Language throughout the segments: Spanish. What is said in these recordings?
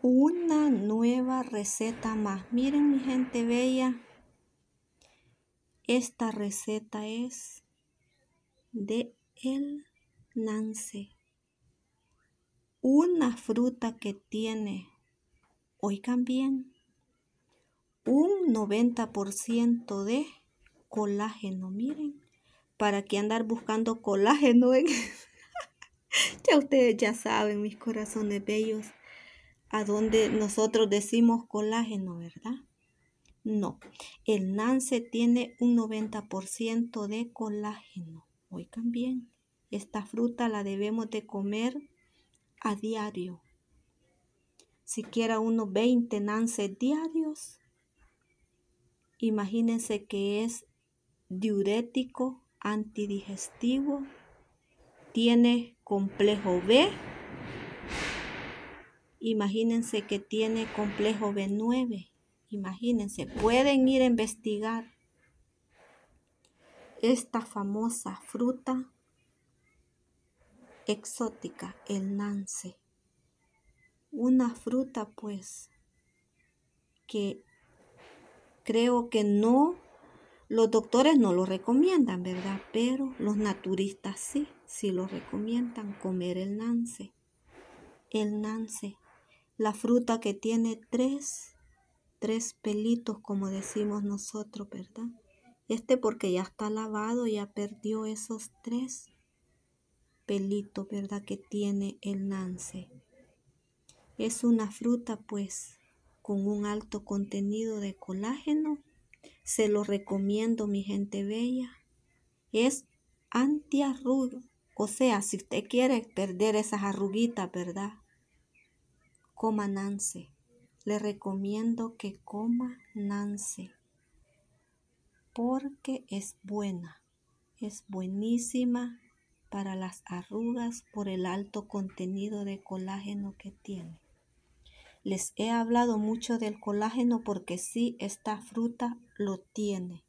una nueva receta más. Miren mi gente bella, esta receta es de el nance. Una fruta que tiene, oigan bien, un 90% de colágeno. Miren, para que andar buscando colágeno en... ya ustedes ya saben, mis corazones bellos a donde nosotros decimos colágeno, ¿verdad? No, el nance tiene un 90% de colágeno. hoy también esta fruta la debemos de comer a diario. Siquiera unos 20 nances diarios. Imagínense que es diurético, antidigestivo, tiene complejo B Imagínense que tiene complejo B9. Imagínense, pueden ir a investigar esta famosa fruta exótica, el nance. Una fruta pues que creo que no, los doctores no lo recomiendan, ¿verdad? Pero los naturistas sí, sí lo recomiendan comer el nance. El nance la fruta que tiene tres, tres pelitos, como decimos nosotros, ¿verdad? Este porque ya está lavado, ya perdió esos tres pelitos, ¿verdad? Que tiene el nance. Es una fruta, pues, con un alto contenido de colágeno. Se lo recomiendo, mi gente bella. Es antiarruga. O sea, si usted quiere perder esas arruguitas, ¿verdad? Coma Nance. Le recomiendo que coma Nance porque es buena, es buenísima para las arrugas por el alto contenido de colágeno que tiene. Les he hablado mucho del colágeno porque sí, esta fruta lo tiene.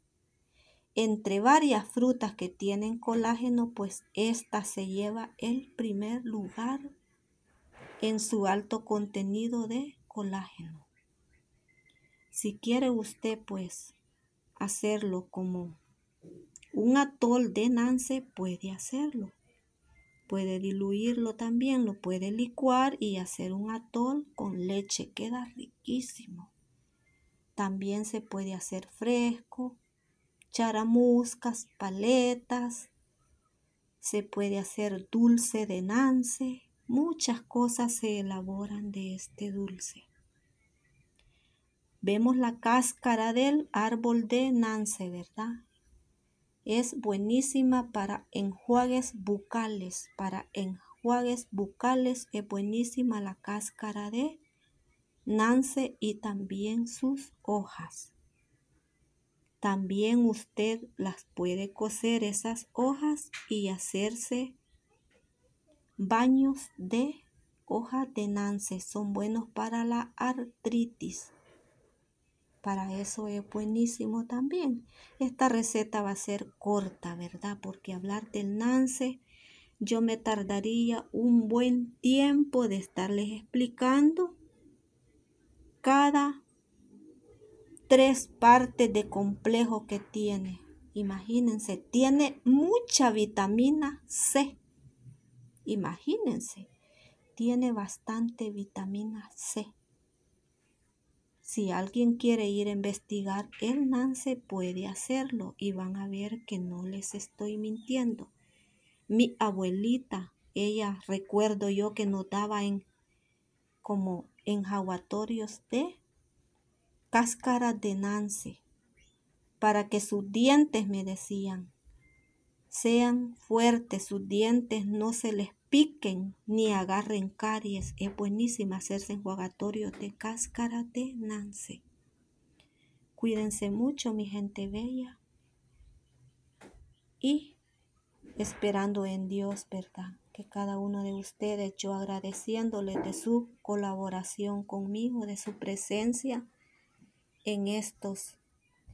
Entre varias frutas que tienen colágeno, pues esta se lleva el primer lugar en su alto contenido de colágeno. Si quiere usted pues hacerlo como un atol de nance, puede hacerlo. Puede diluirlo también, lo puede licuar y hacer un atol con leche, queda riquísimo. También se puede hacer fresco, charamuscas, paletas, se puede hacer dulce de nance, Muchas cosas se elaboran de este dulce. Vemos la cáscara del árbol de nance, ¿verdad? Es buenísima para enjuagues bucales. Para enjuagues bucales es buenísima la cáscara de nance y también sus hojas. También usted las puede coser esas hojas y hacerse Baños de hoja de nance son buenos para la artritis. Para eso es buenísimo también. Esta receta va a ser corta, ¿verdad? Porque hablar del nance yo me tardaría un buen tiempo de estarles explicando cada tres partes de complejo que tiene. Imagínense, tiene mucha vitamina C. Imagínense, tiene bastante vitamina C. Si alguien quiere ir a investigar el nance, puede hacerlo y van a ver que no les estoy mintiendo. Mi abuelita, ella recuerdo yo que nos daba en como enjaguatorios de cáscaras de nance para que sus dientes, me decían, sean fuertes, sus dientes no se les piquen ni agarren caries. Es buenísima hacerse enjuagatorio de cáscara de nance. Cuídense mucho, mi gente bella. Y esperando en Dios, ¿verdad? Que cada uno de ustedes, yo agradeciéndole de su colaboración conmigo, de su presencia en estos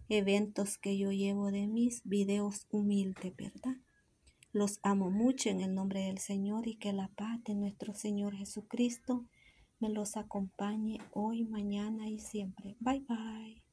eventos que yo llevo de mis videos humildes, ¿verdad? Los amo mucho en el nombre del Señor y que la paz de nuestro Señor Jesucristo me los acompañe hoy, mañana y siempre. Bye bye.